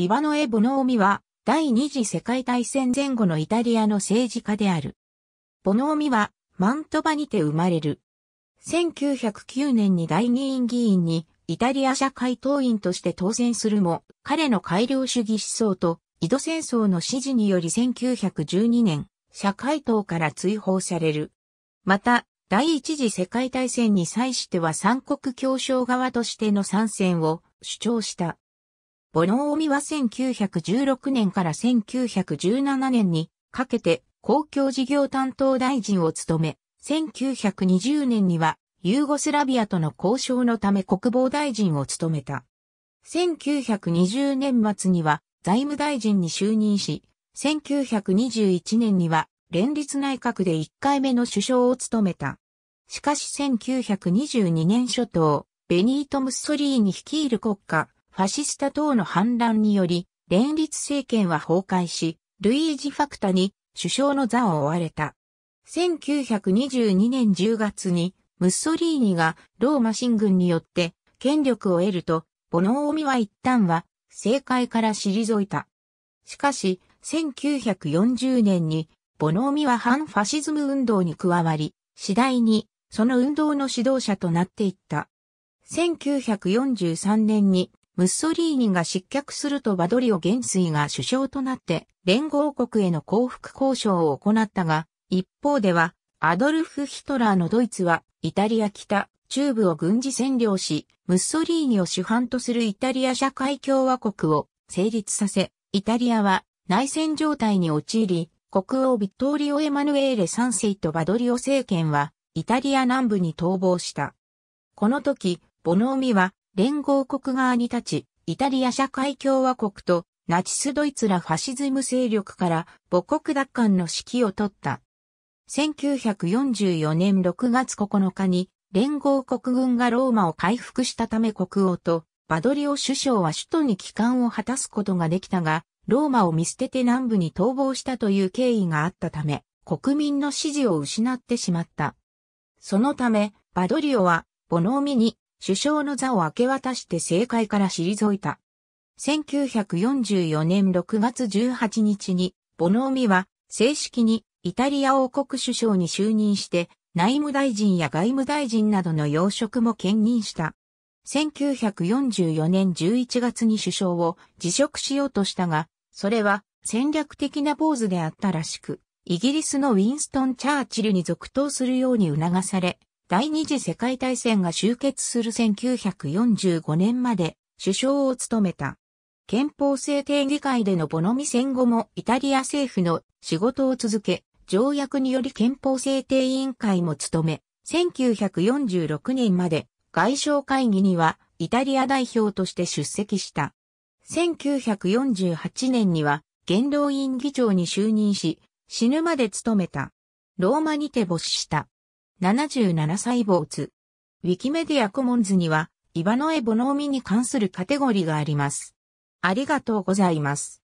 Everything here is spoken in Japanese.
イワノエ・ボノーミは、第二次世界大戦前後のイタリアの政治家である。ボノーミは、マントバにて生まれる。1909年に大議院議員に、イタリア社会党員として当選するも、彼の改良主義思想と、井戸戦争の支持により1912年、社会党から追放される。また、第一次世界大戦に際しては三国協商側としての参戦を主張した。ボノーミは1916年から1917年にかけて公共事業担当大臣を務め、1920年にはユーゴスラビアとの交渉のため国防大臣を務めた。1920年末には財務大臣に就任し、1921年には連立内閣で1回目の首相を務めた。しかし1922年初頭、ベニート・ムッソリーに率いる国家、ファシスタ等の反乱により、連立政権は崩壊し、ルイージ・ファクタに首相の座を追われた。1922年10月に、ムッソリーニがローマ新軍によって権力を得ると、ボノーミは一旦は政界から退いた。しかし、1940年に、ボノーミは反ファシズム運動に加わり、次第にその運動の指導者となっていった。1943年にムッソリーニが失脚するとバドリオ元帥が首相となって連合国への降伏交渉を行ったが、一方ではアドルフ・ヒトラーのドイツはイタリア北、中部を軍事占領し、ムッソリーニを主犯とするイタリア社会共和国を成立させ、イタリアは内戦状態に陥り、国王ビットーリオ・エマヌエーレ3世とバドリオ政権はイタリア南部に逃亡した。この時、ボノーミは連合国側に立ち、イタリア社会共和国とナチスドイツらファシズム勢力から母国奪還の指揮を取った。1944年6月9日に連合国軍がローマを回復したため国王とバドリオ首相は首都に帰還を果たすことができたが、ローマを見捨てて南部に逃亡したという経緯があったため、国民の支持を失ってしまった。そのため、バドリオは、ボノーミに首相の座を明け渡して政界から退いた。1944年6月18日に、ボノーミは正式にイタリア王国首相に就任して、内務大臣や外務大臣などの要職も兼任した。1944年11月に首相を辞職しようとしたが、それは戦略的な坊主であったらしく、イギリスのウィンストン・チャーチルに続投するように促され、第二次世界大戦が終結する1945年まで首相を務めた。憲法制定議会でのボノミ戦後もイタリア政府の仕事を続け、条約により憲法制定委員会も務め、1946年まで外相会議にはイタリア代表として出席した。1948年には元老院議長に就任し、死ぬまで務めた。ローマにて没した。77細胞ウィキメディアコモンズには、イバノエボノーミに関するカテゴリーがあります。ありがとうございます。